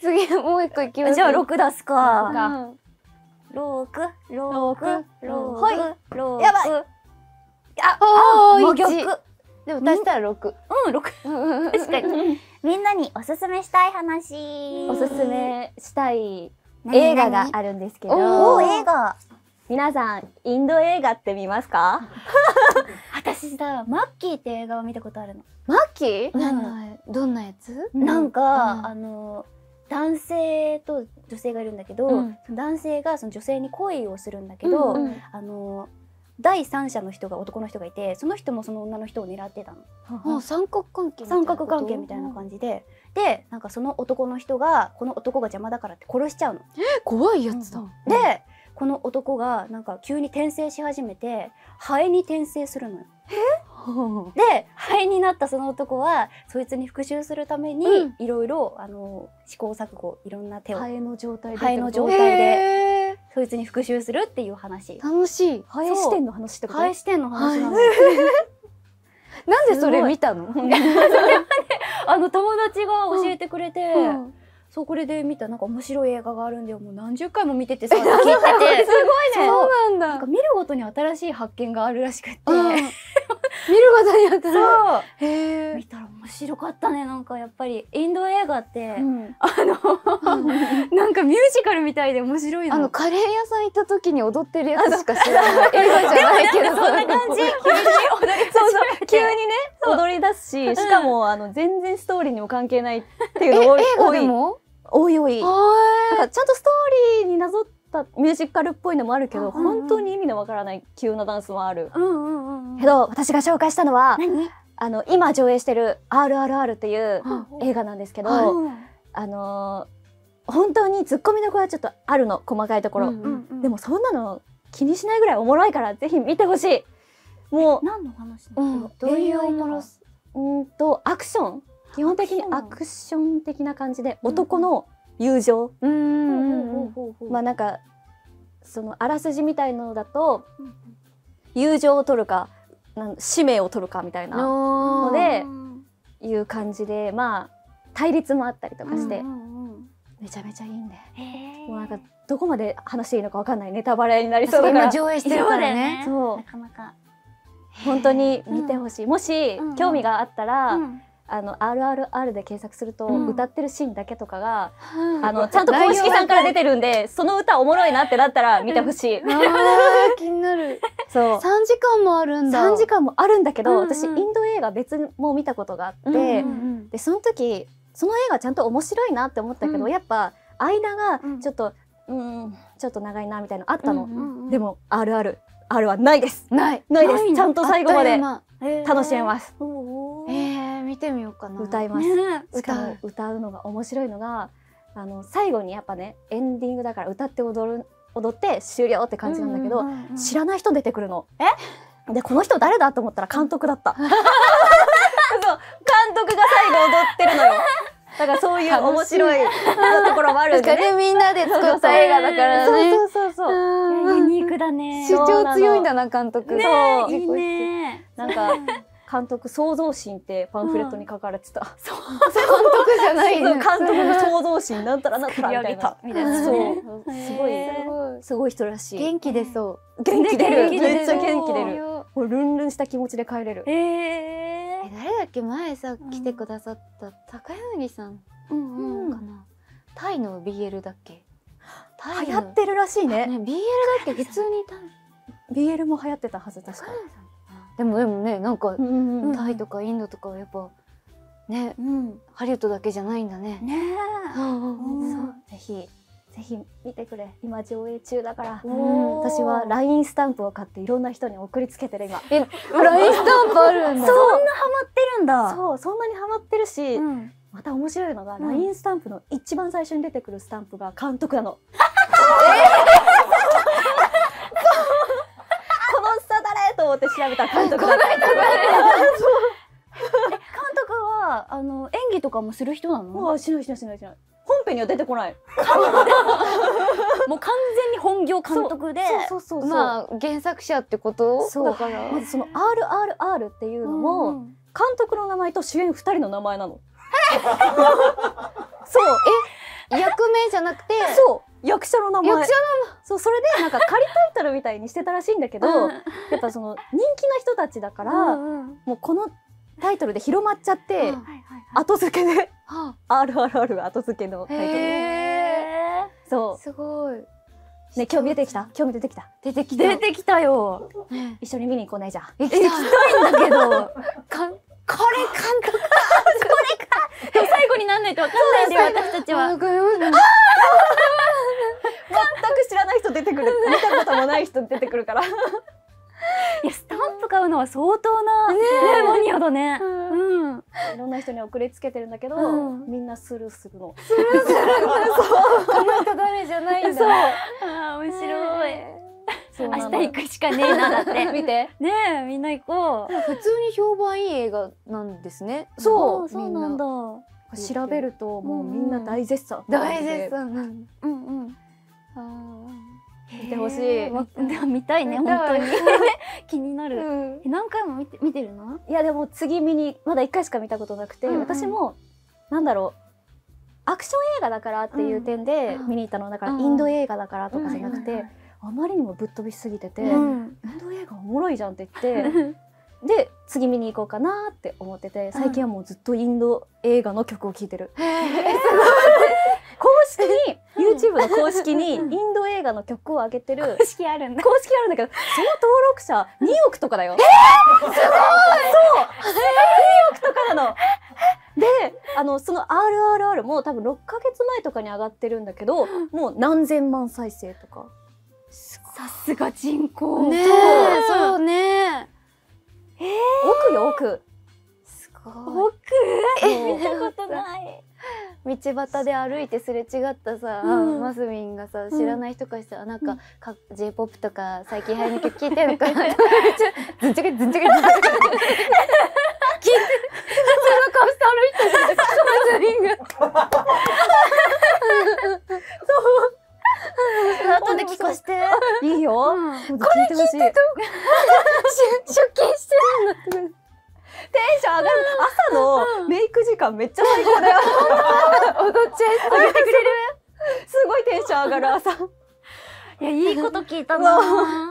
次もう一個いきますじゃあ六出すか六六六は六やばいあおお一でも出したら六うん六 確かにみんなにおすすめしたい話おすすめしたい映画があるんですけどお映画皆さんインド映画って見ますか 私さマッキーって映画を見たことあるのマッキー、うん、どんなやつなんか、あの男性と女性がいるんだけど、うん、男性がその女性に恋をするんだけど、うんうん、あの第三者の人が男の人がいてその人もその女の人を狙ってたの。三角関係三角関係みたいな感じで、うん、でなんかその男の人がこの男が邪魔だからって殺しちゃうの。え怖いやつだ。でこの男がなんか急に転生し始めてハエに転生するのよ。え で灰になったその男はそいつに復讐するためにいろいろ試行錯誤いろんな手を灰の状態で灰の状態でそいつに復讐するっていう話楽しい灰視点の話ってこと灰視点の話なんです なんでそれ見たの あの友達が教えてくれて、そうこれで見たなんか面白い映画があるんだよもう何十回も見ててさ聞いててすごいねそうなんだ見るごとに新しい発見があるらしくて、見ることによってそうへ見たら面白かったねなんかやっぱりインド映画って、うん、あのなんかミュージカルみたいで面白いのあのカレー屋さん行った時に踊ってるやつしか知らない映画じゃないけどそんな感じ急にね踊り出すししかも、うん、あの全然ストーリーにも関係ないっていうの多い多い多いちゃんとストーリーになぞってったミュージカルっぽいのもあるけど、うんうん、本当に意味のわからない急なダンスもある、うんうんうん、けど私が紹介したのはあの今上映してる「RRR」っていう映画なんですけど、はい、あの本当にツッコミのこはちょっとあるの細かいところ、うんうんうん、でもそんなの気にしないぐらいおもろいからぜひ見てほしいもう何の話うん、どういうおもろうんとアクション基本的にアクション的な感じで、男の、うん友情まあなんかそのあらすじみたいのだと友情を取るかなん使命を取るかみたいなのでいう感じでまあ対立もあったりとかして、めちゃめちゃいいんで、もうなんかどこまで話していいのかわかんないネタバレになりそうだから上映してるからね。そうなかなか本当に見てほしい。もし興味があったら、あの RRR で検索すると、歌ってるシーンだけとかが、うん、あのちゃんと公式さんから出てるんで、その歌おもろいなってなったら見てほしい。気になる。そう。三時間もあるんだ。時間もあるんだけど、うんうん、私インド映画別も見たことがあって、うんうんうん、でその時その映画ちゃんと面白いなって思ったけど、うん、やっぱ間がちょっと、うん、うん、ちょっと長いなみたいなあったの。うんうんうん、でもあるあるあるはないです。ないないです。ちゃんと最後まで楽しめます。見てみようかな歌います、歌を歌うのが面白いのがあの最後にやっぱねエンディングだから歌って踊る踊って終了って感じなんだけど、知らない人出てくるのえでこの人誰だと思ったら監督だった そう監督が最後踊ってるのよだからそういう面白いところもあるんで、ね、みんなで作った映画だからそうそうそうユニークだね。主張強いんだな監督。ね、いいね。なんか監督創造神ってパンフレットに書かれてた、うん、監督じゃないの監督の創造神なんたらなんたらみたいなみたいなそうすごいすごい人らしい元気でそう元気出るめっちゃ元気出るもうルンルンした気持ちで帰れるええ誰だっけ前さ来てくださった高柳さんかな、うんうん、タイの BL だっけ流行ってるらしいねね BL だっけ普通にいた BL も流行ってたはず確かにでもでもねなんか、タイとかインドとかやっぱね、ハリウッドだけじゃないんだね。ねえ、ぜひぜひ見てくれ今上映中だから私はラインスタンプを買っていろんな人に送りつけてる今え l i n スタンプあるんだ そんなハマってるんだそうそんなにハマってるし、うん、また面白いのが LINE、うスタンプの一番最初に出てくるスタンプが監督なの思って調べた監督だった 監督はあの演技とかもする人なのあしないしないしないしない本編には出てこないもう完全に本業監督でまあ原作者ってことだからまずその RRR っていうのも、監督の名前と主演二人の名前なの そうえ役名じゃなくてそう役者の名前役者の名前そうそれでなんか仮タイトルみたいにしてたらしいんだけど、うん、やっぱその人気の人たちだから、うんうん、もうこのタイトルで広まっちゃって、後付けで「RRR」後付けのタイトルで。そうすごいね、興味出てきた興味出てきた出てきた出てきたよ、一緒に見に行こうねじゃ行きたいんだけどかんこれ監督 これか最後になんないと分かんないんで私たちはあ全く知らない人出てくる 見たこともない人出てくるからいやスタンプ買うのは相当な、ね、マニアだね、うん、うん、いろんな人に送りつけてるんだけど、うん、みんなスルーするのスルーするそうこの人ダメじゃないんだあ面白い、えー明日行くしかねえなだって 見てねえみんな行こう普通に評判いい映画なんですねそうそうなんだ調べるともうみんな大絶賛、大絶賛うんうん見てほしい、でも見たいね本当に 気になる、うん、何回も見て見てるのいやでも次見にまだ1回しか見たことなくて、うんうん、私もなんだろうアクション映画だからっていう点で見に行ったの、だからインド映画だからとかじゃなくて、あまりにもぶっ飛びすぎてて、うん、インド映画おもろいじゃんって言って で次見に行こうかなって思ってて最近はもうずっとインド映画の曲を聴いてる、うん、えー、すごい式に YouTube の公式にインド映画の曲を上げてる公式あるんだ公式あるんだけどその登録者2億とかだよ。えー、すごいそう2億とかなのであのその「RRR」も多分6か月前とかに上がってるんだけどもう何千万再生とか。さすが人口ねそうねえー、奥よ奥すごい奥見たことない道端で歩いてすれ違ったさ、マスミンがさ知らない人からしたら、なんかか j ポップとか最近流行り曲いてるか ずちゃけずちゃけずちゃけ聞いて普通の顔して歩いてるマスミンが。そう後で聞かして。いいよ。これ聞いてとし 出勤してるんだて。テンション上がる。朝のメイク時間めっちゃ最高だよ。あげてくれるすごいテンション上がる朝いやいいこと聞いたな